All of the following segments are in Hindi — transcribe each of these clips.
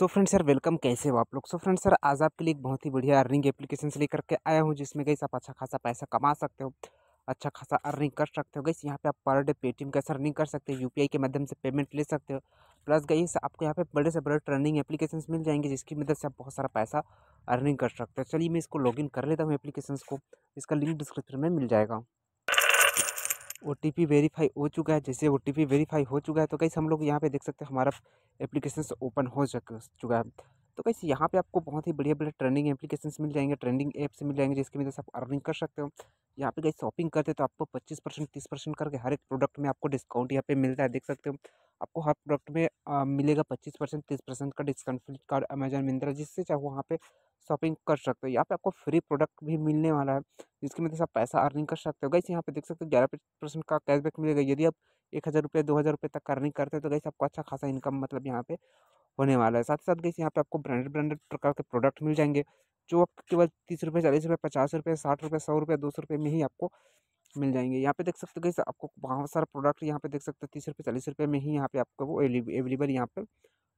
सो फ्रेंड सर वेलकम कैसे हो आप लोग सो फ्रेंड्स सर आज आपके लिए एक बहुत ही बढ़िया अर्निंग एप्लीकेशन से लेकर के आया हूँ जिसमें गई आप अच्छा खासा पैसा कमा सकते हो अच्छा खासा अर्निंग कर सकते हो गई यहाँ पे आप पर डे पेटीएम कैसे अर्निंग कर सकते हो यूपीआई के माध्यम से पेमेंट ले सकते हो प्लस गई आपको यहाँ पे बड़े से बड़े ट्रेनिंग एप्लीकेशन मिल जाएंगे जिसकी मदद से आप बहुत सारा पैसा अर्निंग कर सकते हो चलिए मैं इसको लॉगिन कर लेता हूँ एप्लीकेशन को इसका लिंक डिस्क्रिप्शन में मिल जाएगा ओ टी पी वेरीफाई हो चुका है जैसे ओ टी पी वेरीफाई हो चुका है तो कैसे हम लोग यहाँ पे देख सकते हैं हमारा एप्लीकेशन ओपन हो चुका है तो कैसे यहाँ पे आपको बहुत ही बढ़िया बढ़िया ट्रेंडिंग एप्लीकेशन मिल जाएंगे ट्रेंडिंग ऐप्स मिल जाएंगे जिसकी वजह से आप अर्निंग कर सकते हो यहाँ पे गई शॉपिंग करते तो आपको पच्चीस परसेंट तीस परसेंट करके हर एक प्रोडक्ट में आपको डिस्काउंट यहाँ पे मिलता है देख सकते हो आपको हर प्रोडक्ट में आ, मिलेगा पच्चीस परसेंट तीस परसेंट का डिस्काउंट फ्लिपकार्ट अमेजन मिंद्रा जिससे चाहे वहाँ पे शॉपिंग कर सकते हो यहाँ पे आपको फ्री प्रोडक्ट भी मिलने वाला है जिसकी मदद मतलब से आप पैसा अर्निंग कर सकते हो गई यहाँ पे देख सकते हो ग्यारह परसेंट का कैशबैक मिलेगा यदि आप एक हज़ार रुपये दो हज़ार रुपये तक का अर्निंग करते हो तो गई आपको अच्छा खासा इनकम मतलब यहाँ पे होने वाला है साथ ही साथ गई यहाँ पे आपको ब्रांडेड ब्रांडेड प्रकार के प्रोडक्ट मिल जाएंगे जो आपको केवल तीस रुपये चालीस रुपये पचास रुपये साठ रुपये सौ रुपये दो सौ रुपये में ही आपको मिल जाएंगे यहाँ पे देख सकते हो आपको बहुत सारा प्रोडक्ट यहाँ पे देख सकते हो तीस रुपये चालीस रुपये में ही यहाँ पे आपको वो अवेलेबल यहाँ पे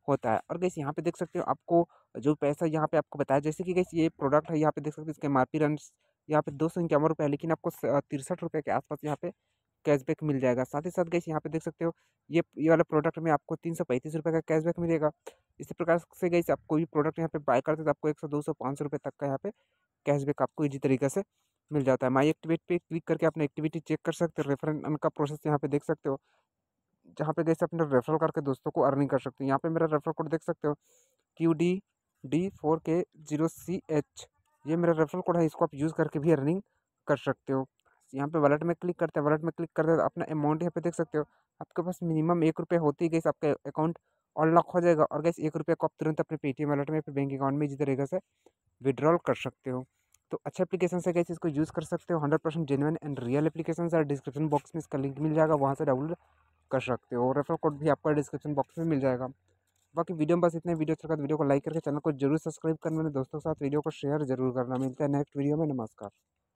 होता है और गैस यहाँ पे देख सकते हो आपको जो पैसा यहाँ पे आपको बताया जैसे कि गैस ये प्रोडक्ट है यहाँ पे देख सकते हो इसके एम आर पी रन यहाँ पे दो सौ इक्यावन रुपये है लेकिन आपको तिरसठ रुपये के आसपास यहाँ पे कैशबैक मिल जाएगा साथ ही साथ गई यहाँ पे देख सकते हो ये ये वाला प्रोडक्ट में आपको तीन सौ पैंतीस रुपये का कैशबैक मिलेगा इसी प्रकार से गई आप कोई भी प्रोडक्ट यहाँ पे बाय करते तो आपको एक सौ दो सौ पाँच सौ रुपये तक का यहाँ पे कैशबैक आपको इजी तरीके से मिल जाता है माई एक्टिवेट पर क्लिक करके अपने एक्टिविटी चेक कर सकते हो रेफर का प्रोसेस यहाँ पे देख सकते हो जहाँ पे जैसे अपने रेफरल करके दोस्तों को अर्निंग कर सकते हो यहाँ पर मेरा रेफरल कोड देख सकते हो Q D D four K zero C H ये मेरा रेफरल कोड है इसको आप यूज़ करके भी अर्निंग कर सकते हो यहाँ पे वॉलेट में क्लिक करते हैं वॉलेट में क्लिक करते हैं तो अपना अमाउंट यहाँ पे देख सकते हो आपके पास मिनिमम एक रुपये होती ही गई आपका अकाउंट अनलॉक हो जाएगा और गैस एक रुपये को आप तुरंत अपने पेटीएम वॉलेट में अपने बैंक अकाउंट में इसी तरीके से विड्रॉल कर सकते हो तो अच्छा एप्लीकेशन से गैस इसको यूज़ कर सकते हो hundred percent genuine and real application है डिस्क्रिप्शन बॉक्स में इसका लिंक मिल जाएगा वहाँ से डाउनलोड कर सकते हो रेफर कोड भी आपका डिस्क्रिप्शन बॉक्स में मिल जाएगा बाकी वीडियो में बस इतने वीडियो अच्छा तो वीडियो को लाइक करके चैनल को जरूर सब्सक्राइब करना मेरे दोस्तों के साथ वीडियो को शेयर जरूर करना मिलता है नेक्स्ट वीडियो में नमस्कार